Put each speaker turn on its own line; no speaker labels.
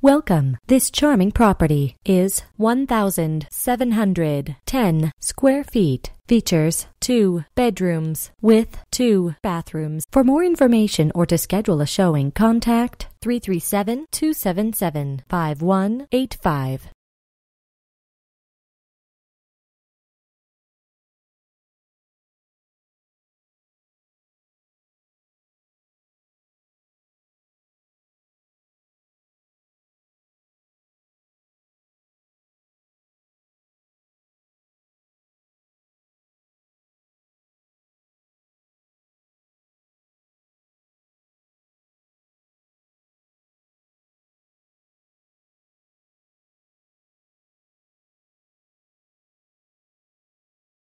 Welcome. This
charming property is 1,710 square feet. Features two bedrooms with two bathrooms. For more information or to schedule a showing, contact 337 277
5185.